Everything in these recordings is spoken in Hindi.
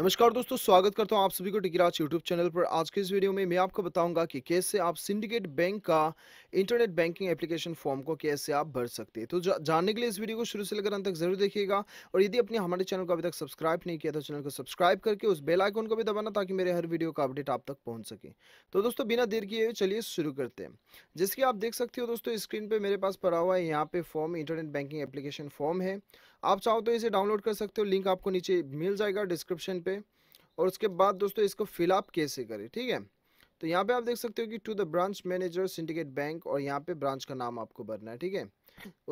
नमस्कार दोस्तों स्वागत करता हूं आप सभी को टिकिराज यूट्यूब चैनल पर आज के इस वीडियो में मैं आपको बताऊंगा कि कैसे आप सिंडिकेट बैंक का इंटरनेट बैंकिंग एप्लीकेशन फॉर्म को कैसे आप भर सकते हैं तो जा, जानने के लिए इस वीडियो को शुरू से लेकर अंत तक जरूर देखिएगा और यदि अपने हमारे चैनल को अभी तक सब्सक्राइब नहीं किया तो चैनल को सब्सक्राइब करके उस बेल को भी दबाना ताकि मेरे हर वीडियो का अपडेट आप तक पहुँच सके तो दोस्तों बिना देर किए चलिए शुरू करते हैं जिसकी आप देख सकते हो दोस्तों स्क्रीन पर मेरे पास पड़ा हुआ है यहाँ पे form internet banking application form है आप चाहो तो इसे डाउनलोड कर सकते हो लिंक आपको नीचे मिल जाएगा डिस्क्रिप्शन पे और उसके बाद दोस्तों इसको फिलअप कैसे करें ठीक है तो यहाँ पे आप देख सकते हो कि to the branch manager Syndicate bank और यहाँ पे ब्रांच का नाम आपको भरना है ठीक है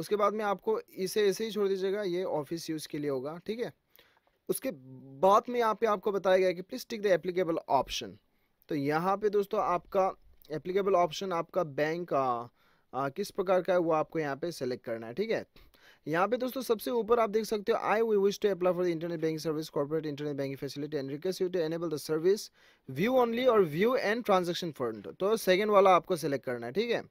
उसके बाद में आपको इसे ऐसे ही छोड़ दीजिएगा ये ऑफिस यूज़ के लिए होगा ठीक है उसके बाद में यहाँ पे आपको बताया गया कि please tick the applicable option तो यहाँ पे दोस्तों आपका एप्लीकेबल ऑप्शन आपका बैंक आ, किस प्रकार का है वो आपको यहाँ पे सेलेक्ट करना है ठीक है यहाँ पे दोस्तों सबसे ऊपर आप देख सकते हो I we wish to apply for the internet banking service corporate internet banking facility and request you to enable the service view only और व्यू एंड ट्रांजेक्शन फंड तो सेकेंड वाला आपको सेलेक्ट करना है ठीक है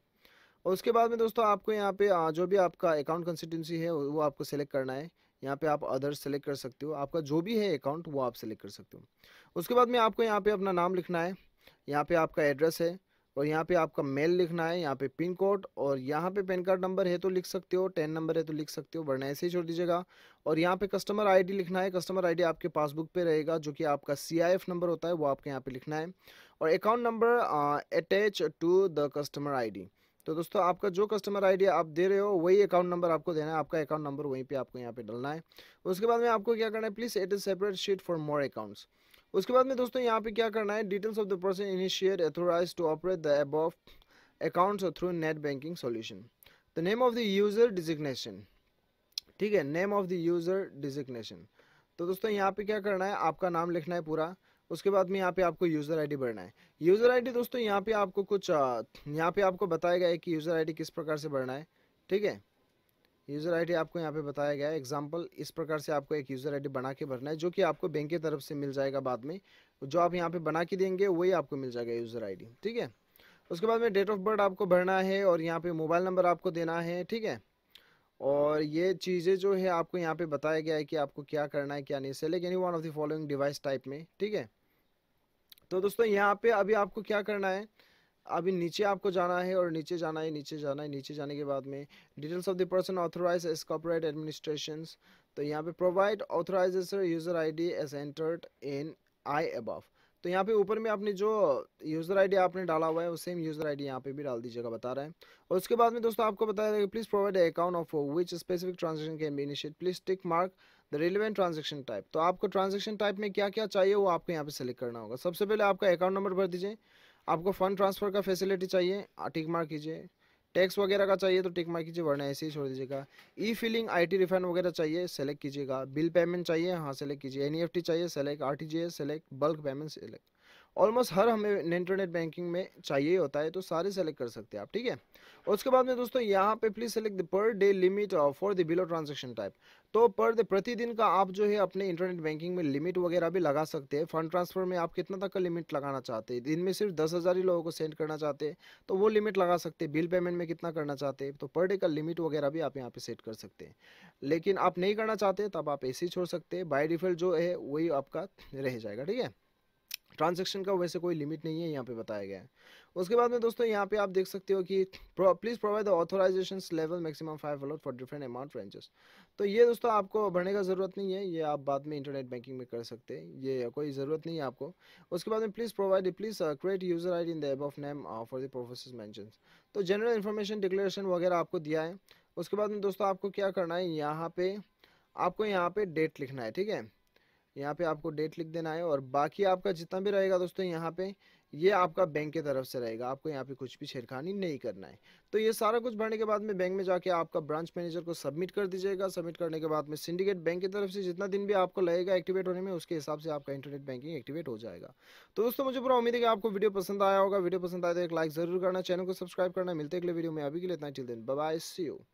और उसके बाद में दोस्तों आपको यहाँ पे जो भी आपका अकाउंट कंस्टिट्यूंसी है वो आपको सेलेक्ट करना है यहाँ पे आप अदर सेलेक्ट कर सकते हो आपका जो भी है अकाउंट वो आप सेलेक्ट कर सकते हो उसके बाद में आपको यहाँ पे अपना नाम लिखना है यहाँ पे आपका एड्रेस है और यहाँ पे आपका मेल लिखना है यहाँ पे पिन कोड और यहाँ पे पैन कार्ड नंबर है तो लिख सकते हो टेन नंबर है तो लिख सकते हो वरना ऐसे ही छोड़ दीजिएगा और यहाँ पे कस्टमर आईडी लिखना है कस्टमर आईडी आपके पासबुक पे रहेगा जो कि आपका सीआईएफ नंबर होता है वो आपके यहाँ पे लिखना है और account number attach to the customer I तो दोस्तों आपका जो कस्टमर आईडी आप दे रहे हो वही अकाउंट नंबर आपको देना है आपका अकाउंट नंबर वहीं पे आपको यहाँ पे डालना है उसके बाद में आपको क्या करना है please it is separate sheet for more accounts उसके बाद में दोस्तों यहाँ पे क्या करना है details of the person in authorise to operate the above accounts through net banking solution the name of the user designation ठीक है name of the user designation तो दोस्तों यहाँ पे क्या करना है आपका नाम लिखना है पूरा उसके बाद में यहाँ पे आपको यूज़र आईडी भरना है यूज़र आईडी दोस्तों यहाँ पे आपको कुछ यहाँ पे आपको बताया गया है कि यूज़र आईडी किस प्रकार से भरना है ठीक है यूज़र आईडी आपको यहाँ पे बताया गया है एग्जाम्पल इस प्रकार से आपको एक यूज़र आईडी बना के भरना है जो कि आपको बैंक की तरफ से मिल जाएगा बाद में जो आप यहाँ पे बना के देंगे वही आपको मिल जाएगा यूज़र आईडी ठीक है उसके बाद में डेट ऑफ बर्थ आपको भरना है और यहाँ पे मोबाइल नंबर आपको देना है ठीक है और ये चीज़ें जो है आपको यहाँ पर बताया गया है कि आपको क्या करना है क्या नहीं select any one of the following device type में ठीक है तो दोस्तों यहाँ पर अभी आपको क्या करना है अभी नीचे आपको जाना है और नीचे जाना है नीचे जाना है नीचे जाने के बाद में details of the person authorise as corporate administration तो यहाँ पे provide authorise user I D as entered in I above तो यहाँ पे ऊपर में आपने जो यूज़र आईडी आपने डाला हुआ है वो सेम यूज़र आईडी यहाँ पे भी डाल दीजिएगा बता रहे हैं और उसके बाद में दोस्तों आपको बताया जाएगा please provide account of which specific transaction can be initiate please tick mark the relevant transaction type तो आपको ट्रांजेक्शन टाइप में क्या क्या चाहिए वो आपको यहाँ पे सेलेक्ट करना होगा सबसे पहले आपका अकाउंट नंबर भर दीजिए आपको फंड ट्रांसफ़र का फैसिलिटी चाहिए टिक मार कीजिए टैक्स वगैरह का चाहिए तो टिक मार कीजिए वरना ऐसे ही छोड़ दीजिएगा ई फिलिंग आईटी रिफंड वगैरह चाहिए सेलेक्ट कीजिएगा बिल पेमेंट चाहिए हाँ सेलेक्ट कीजिए एनईएफटी e चाहिए select RTGS select bulk payment select almost हर हमें इंटरनेट बैंकिंग में चाहिए होता है तो सारे सेलेक्ट कर सकते हैं आप ठीक है और उसके बाद में दोस्तों यहाँ पे please select the per day limit for the below transaction type तो पर डे प्रतिदिन का आप जो है अपने इंटरनेट बैंकिंग में लिमिट वगैरह भी लगा सकते हैं फंड ट्रांसफर में आप कितना तक का लिमिट लगाना चाहते हैं दिन में सिर्फ दस हज़ार ही लोगों को सेंड करना चाहते हैं तो वो लिमिट लगा सकते हैं बिल पेमेंट में कितना करना चाहते हैं तो पर डे का लिमिट वगैरह भी आप यहाँ पे सेट कर सकते हैं लेकिन आप नहीं करना चाहते तब आप ऐसे ही छोड़ सकते हैं बाई डिफॉल्ट जो है वही आपका रह जाएगा ठीक है ट्रांजेक्शन का वैसे कोई लिमिट नहीं है यहाँ पे बताया गया है उसके बाद में दोस्तों यहाँ पे आप देख सकते हो कि please provide the authorisation level maximum five allot for different amount ranges तो ये दोस्तों आपको बढ़ने का ज़रूरत नहीं है ये आप बाद में इंटरनेट बैंकिंग में कर सकते हैं ये कोई ज़रूरत नहीं है आपको उसके बाद में please provide please create user I in the ab of name for the profess mention तो जनरल इन्फॉर्मेशन डिक्लेरेशन वगैरह आपको दिया है उसके बाद में दोस्तों आपको क्या करना है यहाँ पे आपको यहाँ पे डेट लिखना है ठीक है यहाँ पे आपको डेट लिख देना है और बाकी आपका जितना भी रहेगा दोस्तों यहाँ पे ये आपका बैंक की तरफ से रहेगा आपको यहाँ पे कुछ भी छेड़खानी नहीं करना है तो ये सारा कुछ भरने के बाद में बैंक में जाके आपका ब्रांच मैनेजर को सबमिट कर दीजिएगा सबमिट करने के बाद में सिंडिकेट बैंक की तरफ से जितना दिन भी आपको लगेगा एक्टिवेट होने में उसके हिसाब से आपका इंटरनेट बैंकिंग एक्टिवेट हो जाएगा तो दोस्तों मुझे पूरा उम्मीद है कि आपको वीडियो पसंद आया होगा वीडियो पसंद आया तो एक लाइक जरूर करना चैनल को सब्सक्राइब करना मिलते अगले वीडियो में अभी के लिए इतना चिल दिन बाय सी यू